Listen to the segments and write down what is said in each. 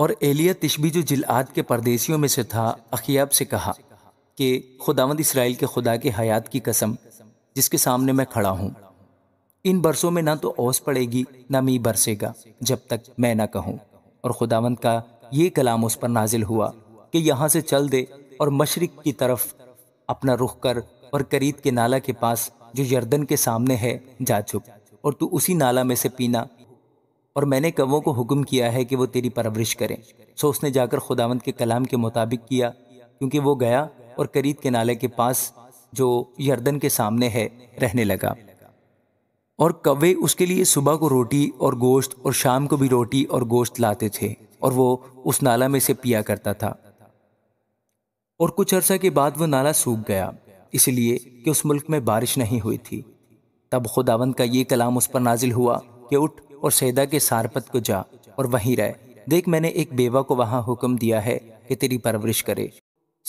और एलिया तिशबी जो जिलाद के परदेसियों में से था अखियाब से कहा कि खुदावंद इसराइल के खुदा के हयात की कसम जिसके सामने मैं खड़ा हूँ इन बरसों में ना तो ओस पड़ेगी ना मी बरसेगा जब तक मैं ना कहूँ और खुदावंद का ये कलाम उस पर नाजिल हुआ कि यहाँ से चल दे और मशरक़ की तरफ अपना रुख कर और करीत के नाला के पास जो यर्दन के सामने है जा चुप और तू उसी नाला में से पीना और मैंने कवों को हुक्म किया है कि वो तेरी परवरिश करें सो उसने जाकर खुदावंत के कलाम के मुताबिक किया क्योंकि वो गया और करीद के नाले के पास जो यर्दन के सामने है रहने लगा और कवे उसके लिए सुबह को रोटी और गोश्त और शाम को भी रोटी और गोश्त लाते थे और वो उस नाला में से पिया करता था और कुछ अरसा के बाद वो नाला सूख गया इसलिए कि उस मुल्क में बारिश नहीं हुई थी तब खुदावंत का ये कलाम उस पर नाजिल हुआ कि उठ और सैदा के सारपत को जा और वहीं रह देख मैंने एक बेवा को वहाँ हुक्म दिया है कि तेरी परवरिश करे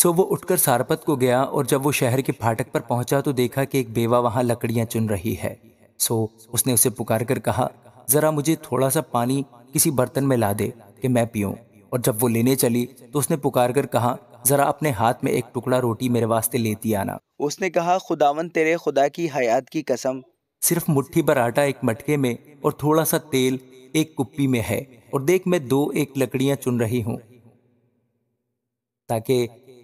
सो वो उठकर सारपत को गया और जब वो शहर के फाटक पर पहुंचा तो देखा कि एक बेवा वहां लकड़ियां चुन रही है सो उसने उसे पुकार कर कहा ज़रा मुझे थोड़ा सा पानी किसी बर्तन में ला दे कि मैं पीऊं और जब वो लेने चली तो उसने पुकार कर कहा जरा अपने हाथ में एक टुकड़ा रोटी मेरे वास्ते लेती आना उसने कहा खुदावन तेरे खुदा की हयात की कसम सिर्फ मुट्ठी भर आटा एक मटके में और थोड़ा सा तेल एक कुप्पी में है और देख मैं दो एक लकड़ियां चुन रही हूं ताकि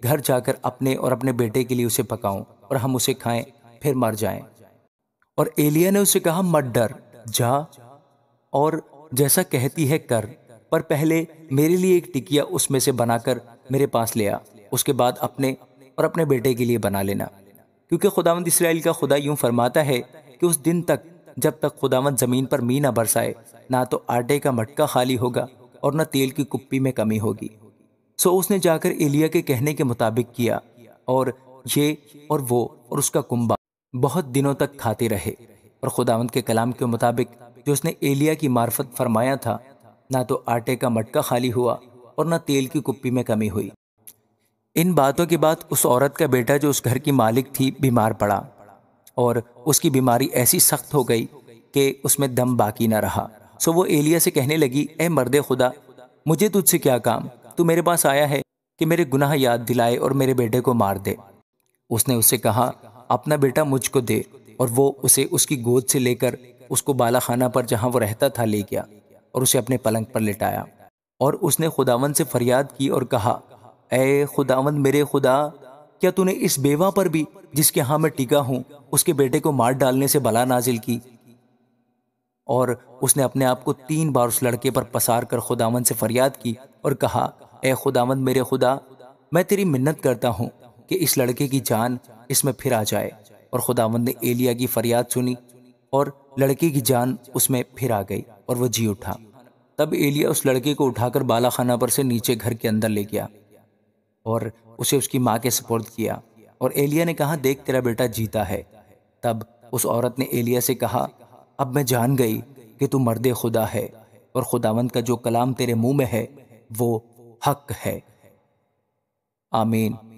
घर जाकर अपने और अपने बेटे के लिए उसे पकाऊं और हम उसे खाएं फिर मर जाएं और एलिया ने उसे कहा मत डर जा और जैसा कहती है कर पर पहले मेरे लिए एक टिकिया उसमें से बनाकर मेरे पास ले आ उसके बाद अपने और अपने बेटे के लिए बना लेना क्योंकि खुदावंद इसराइल का खुदा यूं फरमाता है कि उस दिन तक जब तक खुदावन ज़मीन पर मी ना बरसाए ना तो आटे का मटका खाली होगा और न तेल की कुप्पी में कमी होगी सो उसने जाकर एलिया के कहने के मुताबिक किया और ये और वो और उसका कुंबा बहुत दिनों तक खाते रहे और खुदावंत के कलाम के मुताबिक जो उसने एलिया की मार्फत फरमाया था ना तो आटे का मटका खाली हुआ और ना तेल की कुप्पी में कमी हुई इन बातों के बाद उस औरत का बेटा जो उस घर की मालिक थी बीमार पड़ा और उसकी बीमारी ऐसी सख्त हो गई कि उसमें दम बाकी ना रहा सो वो एलिया से कहने लगी ए मर्द खुदा मुझे तुझसे क्या काम तू मेरे पास आया है कि मेरे गुनाह याद दिलाए और मेरे बेटे को मार दे उसने उससे कहा अपना बेटा मुझको दे और वो उसे उसकी गोद से लेकर उसको बाला खाना पर जहाँ वो रहता था ले गया और उसे अपने पलंग पर लेटाया और उसने खुदावन से फरियाद की और कहा ए खुदावंद मेरे खुदा क्या तूने इस बेवा पर भी जिसके हाँ मैं टिका हूं उसके बेटे को मार डालने से बला नाजिल की और उसने अपने आप को तीन बार उस लड़के पर पसार कर खुदावंद से फरियाद की और कहा ए खुदावंद मेरे खुदा मैं तेरी मिन्नत करता हूं कि इस लड़के की जान इसमें फिर आ जाए और खुदावंद ने एलिया की फरियाद सुनी और लड़के की जान उसमें फिर आ गई और वह जी उठा तब एलिया उस लड़के को उठाकर बालाखाना पर से नीचे घर के अंदर ले गया और उसे उसकी माँ के सपोर्ट किया और एलिया ने कहा देख तेरा बेटा जीता है तब उस औरत ने एलिया से कहा अब मैं जान गई कि तू मर्द खुदा है और खुदावंत का जो कलाम तेरे मुंह में है वो हक है आमीन